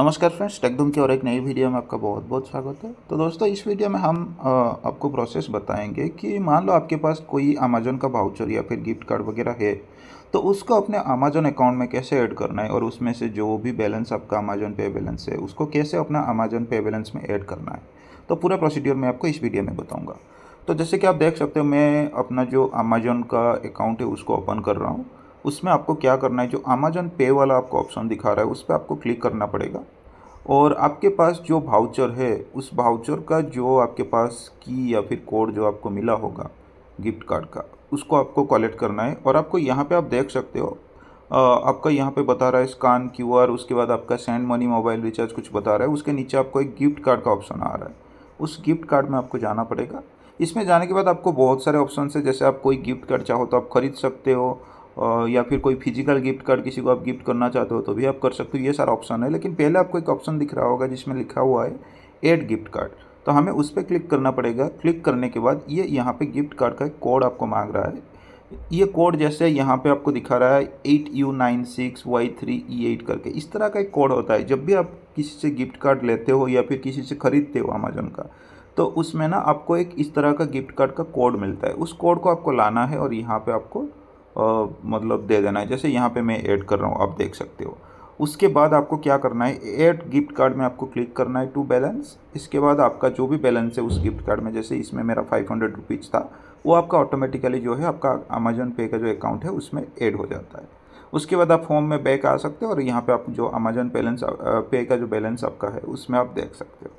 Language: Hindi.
नमस्कार फ्रेंड्स टेकदम की और एक नई वीडियो में आपका बहुत बहुत स्वागत है तो दोस्तों इस वीडियो में हम आपको प्रोसेस बताएंगे कि मान लो आपके पास कोई अमेजोन का भाउचर या फिर गिफ्ट कार्ड वगैरह है तो उसको अपने अमेजोन अकाउंट में कैसे ऐड करना है और उसमें से जो भी बैलेंस आपका अमेजोन पे बैलेंस है उसको कैसे अपना अमेजोन पे बैलेंस में ऐड करना है तो पूरा प्रोसीड्योर मैं आपको इस वीडियो में बताऊँगा तो जैसे कि आप देख सकते हो मैं अपना जो अमेजोन का अकाउंट है उसको ओपन कर रहा हूँ उसमें आपको क्या करना है जो अमेजन पे वाला आपको ऑप्शन दिखा रहा है उस पर आपको क्लिक करना पड़ेगा और आपके पास जो भाउचर है उस भाउचर का जो आपके पास की या फिर कोड जो आपको मिला होगा गिफ्ट कार्ड का उसको आपको कलेक्ट करना है और आपको यहाँ पे आप देख सकते हो आपका यहाँ पे बता रहा है स्कान क्यू आर उसके बाद आपका सेंड मनी मोबाइल रिचार्ज कुछ बता रहा है उसके नीचे आपको एक गिफ्ट कार्ड का ऑप्शन आ रहा है उस गिफ्ट कार्ड में आपको जाना पड़ेगा इसमें जाने के बाद आपको बहुत सारे ऑप्शन है जैसे आप कोई गिफ्ट कार्ड चाहो तो आप खरीद सकते हो या फिर कोई फिजिकल गिफ्ट कार्ड किसी को आप गिफ्ट करना चाहते हो तो भी आप कर सकते हो ये सारा ऑप्शन है लेकिन पहले आपको एक ऑप्शन दिख रहा होगा जिसमें लिखा हुआ है एड गिफ्ट कार्ड तो हमें उस पर क्लिक करना पड़ेगा क्लिक करने के बाद ये यहाँ पे गिफ्ट कार्ड का एक कोड आपको मांग रहा है ये कोड जैसे यहाँ पे आपको दिखा रहा है eight U nine six Y three E eight करके इस तरह का एक कोड होता है जब भी आप किसी से गिफ्ट कार्ड लेते हो या फिर किसी से ख़रीदते हो अमेजोन का तो उसमें ना आपको एक इस तरह का गिफ्ट कार्ड का कोड मिलता है उस कोड को आपको लाना है और यहाँ पर आपको मतलब दे देना है जैसे यहाँ पे मैं ऐड कर रहा हूँ आप देख सकते हो उसके बाद आपको क्या करना है एड गिफ्ट कार्ड में आपको क्लिक करना है टू बैलेंस इसके बाद आपका जो भी बैलेंस है उस गिफ्ट कार्ड में जैसे इसमें मेरा फाइव हंड्रेड रुपीज़ था वो आपका ऑटोमेटिकली जो है आपका अमेजोन पे का जो अकाउंट है उसमें ऐड हो जाता है उसके बाद आप फॉर्म में बैक आ सकते हो और यहाँ पे आप जो अमेजोन बैलेंस पे का जो बैलेंस आपका है उसमें आप देख सकते हो